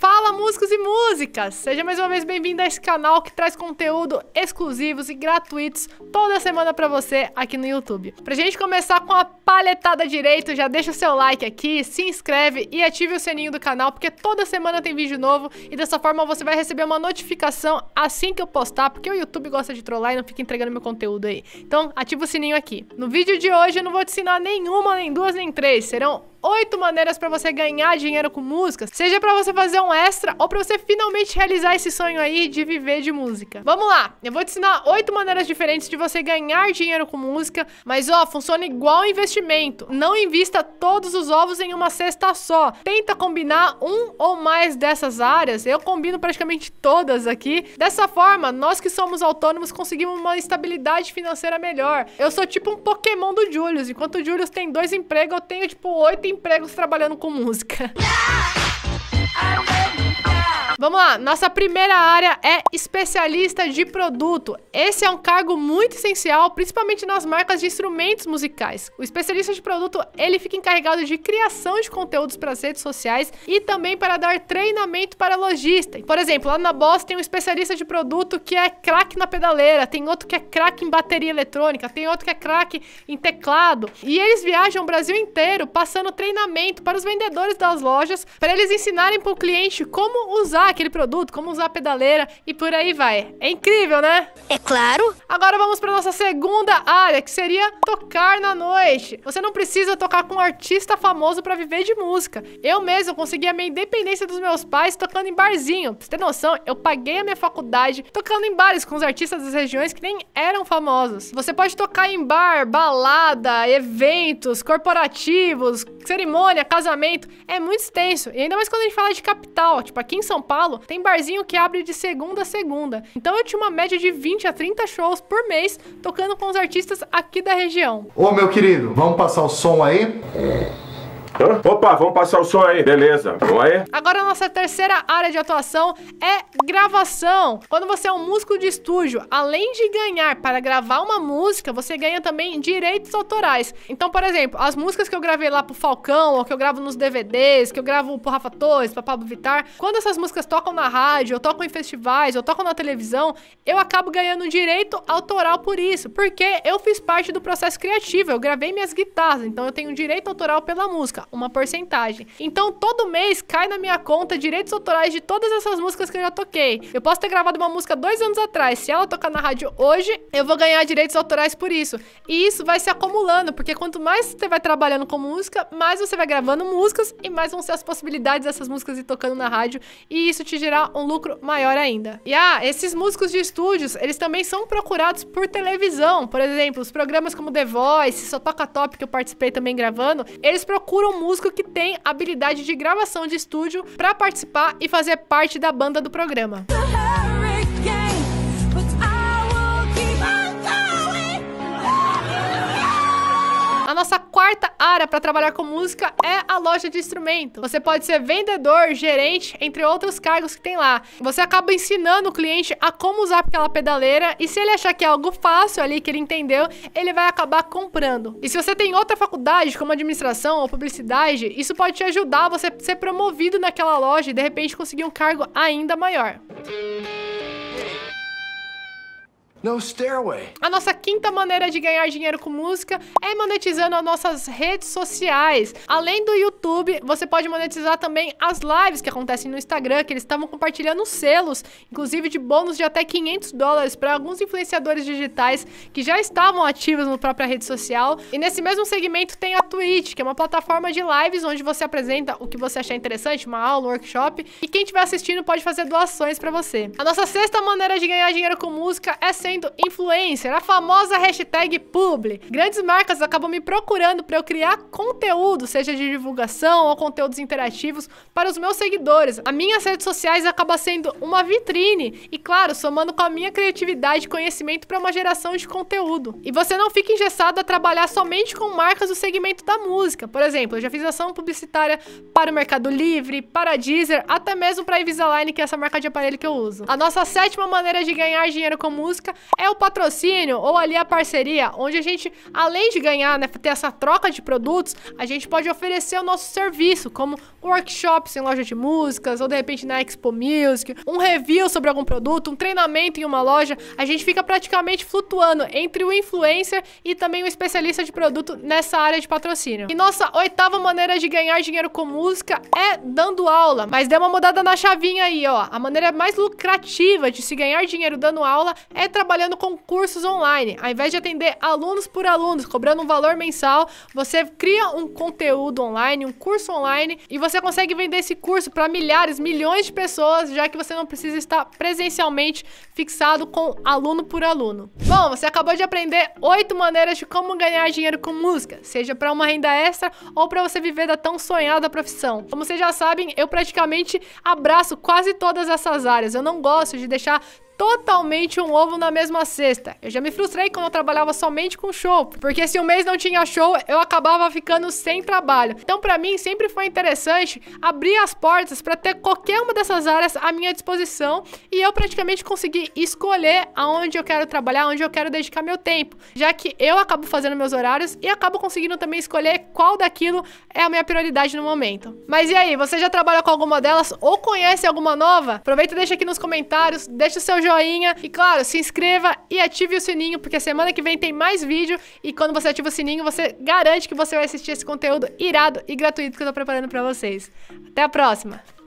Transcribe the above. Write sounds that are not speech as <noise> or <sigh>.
Fala músicos e músicas! Seja mais uma vez bem-vindo a esse canal que traz conteúdo exclusivos e gratuitos toda semana para você aqui no YouTube. Pra gente começar com a paletada direito, já deixa o seu like aqui, se inscreve e ative o sininho do canal, porque toda semana tem vídeo novo e dessa forma você vai receber uma notificação assim que eu postar, porque o YouTube gosta de trollar e não fica entregando meu conteúdo aí. Então, ativa o sininho aqui. No vídeo de hoje eu não vou te ensinar nenhuma, nem duas, nem três. Serão oito maneiras para você ganhar dinheiro com música, seja para você fazer um extra ou para você finalmente realizar esse sonho aí de viver de música. Vamos lá, eu vou te ensinar oito maneiras diferentes de você ganhar dinheiro com música, mas ó, funciona igual investimento. Não invista todos os ovos em uma cesta só. Tenta combinar um ou mais dessas áreas. Eu combino praticamente todas aqui. Dessa forma, nós que somos autônomos conseguimos uma estabilidade financeira melhor. Eu sou tipo um Pokémon do Julius. Enquanto o Julius tem dois empregos, eu tenho tipo oito empregos trabalhando com música. Yeah, <laughs> Vamos lá, nossa primeira área é especialista de produto. Esse é um cargo muito essencial, principalmente nas marcas de instrumentos musicais. O especialista de produto, ele fica encarregado de criação de conteúdos para as redes sociais e também para dar treinamento para lojista. Por exemplo, lá na Boss tem um especialista de produto que é craque na pedaleira, tem outro que é craque em bateria eletrônica, tem outro que é craque em teclado. E eles viajam o Brasil inteiro passando treinamento para os vendedores das lojas, para eles ensinarem para o cliente como usar aquele produto, como usar a pedaleira e por aí vai. É incrível, né? É claro. Agora vamos para nossa segunda área, que seria tocar na noite. Você não precisa tocar com um artista famoso para viver de música. Eu mesmo consegui a minha independência dos meus pais tocando em barzinho. Pra você ter noção, eu paguei a minha faculdade tocando em bares com os artistas das regiões que nem eram famosos. Você pode tocar em bar, balada, eventos, corporativos, cerimônia, casamento. É muito extenso. E ainda mais quando a gente fala de capital. Tipo, aqui em São Paulo, Paulo, tem barzinho que abre de segunda a segunda. Então eu tinha uma média de 20 a 30 shows por mês tocando com os artistas aqui da região. Ô meu querido, vamos passar o som aí? Hã? Opa, vamos passar o som aí. Beleza, vamos aí? Agora a nossa terceira área de atuação é gravação. Quando você é um músico de estúdio, além de ganhar para gravar uma música, você ganha também direitos autorais. Então, por exemplo, as músicas que eu gravei lá pro Falcão, ou que eu gravo nos DVDs, que eu gravo pro Rafa Torres, pra Pablo Vittar, quando essas músicas tocam na rádio, ou tocam em festivais, ou tocam na televisão, eu acabo ganhando direito autoral por isso, porque eu fiz parte do processo criativo, eu gravei minhas guitarras, então eu tenho direito autoral pela música música, uma porcentagem. Então todo mês cai na minha conta direitos autorais de todas essas músicas que eu já toquei. Eu posso ter gravado uma música dois anos atrás, se ela tocar na rádio hoje, eu vou ganhar direitos autorais por isso. E isso vai se acumulando, porque quanto mais você vai trabalhando com música, mais você vai gravando músicas e mais vão ser as possibilidades dessas músicas ir tocando na rádio e isso te gerar um lucro maior ainda. E ah, esses músicos de estúdios, eles também são procurados por televisão, por exemplo, os programas como The Voice, Só Toca Top que eu participei também gravando, eles procuram um músico que tem habilidade de gravação de estúdio para participar e fazer parte da banda do programa. quarta área para trabalhar com música é a loja de instrumento. Você pode ser vendedor, gerente, entre outros cargos que tem lá. Você acaba ensinando o cliente a como usar aquela pedaleira e se ele achar que é algo fácil ali, que ele entendeu, ele vai acabar comprando. E se você tem outra faculdade, como administração ou publicidade, isso pode te ajudar a você ser promovido naquela loja e de repente conseguir um cargo ainda maior. A nossa quinta maneira de ganhar dinheiro com música é monetizando as nossas redes sociais. Além do YouTube, você pode monetizar também as lives que acontecem no Instagram, que eles estavam compartilhando selos, inclusive de bônus de até 500 dólares para alguns influenciadores digitais que já estavam ativos na própria rede social. E nesse mesmo segmento tem a Twitch, que é uma plataforma de lives onde você apresenta o que você achar interessante, uma aula, um workshop, e quem estiver assistindo pode fazer doações para você. A nossa sexta maneira de ganhar dinheiro com música é sendo sendo influencer, a famosa hashtag publi. Grandes marcas acabam me procurando para eu criar conteúdo, seja de divulgação ou conteúdos interativos para os meus seguidores. A minhas redes sociais acaba sendo uma vitrine e claro, somando com a minha criatividade e conhecimento para uma geração de conteúdo. E você não fica engessado a trabalhar somente com marcas do segmento da música. Por exemplo, eu já fiz ação publicitária para o Mercado Livre, para a Deezer, até mesmo para a Invisalign, que é essa marca de aparelho que eu uso. A nossa sétima maneira de ganhar dinheiro com música é o patrocínio ou ali a parceria, onde a gente, além de ganhar, né, ter essa troca de produtos, a gente pode oferecer o nosso serviço, como workshops em loja de músicas, ou de repente na Expo Music, um review sobre algum produto, um treinamento em uma loja. A gente fica praticamente flutuando entre o influencer e também o especialista de produto nessa área de patrocínio. E nossa oitava maneira de ganhar dinheiro com música é dando aula, mas deu uma mudada na chavinha aí, ó. A maneira mais lucrativa de se ganhar dinheiro dando aula é trabalhar trabalhando com cursos online. Ao invés de atender alunos por alunos, cobrando um valor mensal, você cria um conteúdo online, um curso online, e você consegue vender esse curso para milhares, milhões de pessoas, já que você não precisa estar presencialmente fixado com aluno por aluno. Bom, você acabou de aprender oito maneiras de como ganhar dinheiro com música, seja para uma renda extra ou para você viver da tão sonhada profissão. Como vocês já sabem, eu praticamente abraço quase todas essas áreas. Eu não gosto de deixar totalmente um ovo na mesma cesta. Eu já me frustrei quando eu trabalhava somente com show, porque se um mês não tinha show, eu acabava ficando sem trabalho. Então, para mim, sempre foi interessante abrir as portas para ter qualquer uma dessas áreas à minha disposição e eu praticamente conseguir escolher aonde eu quero trabalhar, onde eu quero dedicar meu tempo, já que eu acabo fazendo meus horários e acabo conseguindo também escolher qual daquilo é a minha prioridade no momento. Mas e aí, você já trabalha com alguma delas ou conhece alguma nova? Aproveita e deixa aqui nos comentários, deixa o seu jogo joinha e, claro, se inscreva e ative o sininho, porque semana que vem tem mais vídeo e quando você ativa o sininho, você garante que você vai assistir esse conteúdo irado e gratuito que eu tô preparando para vocês. Até a próxima!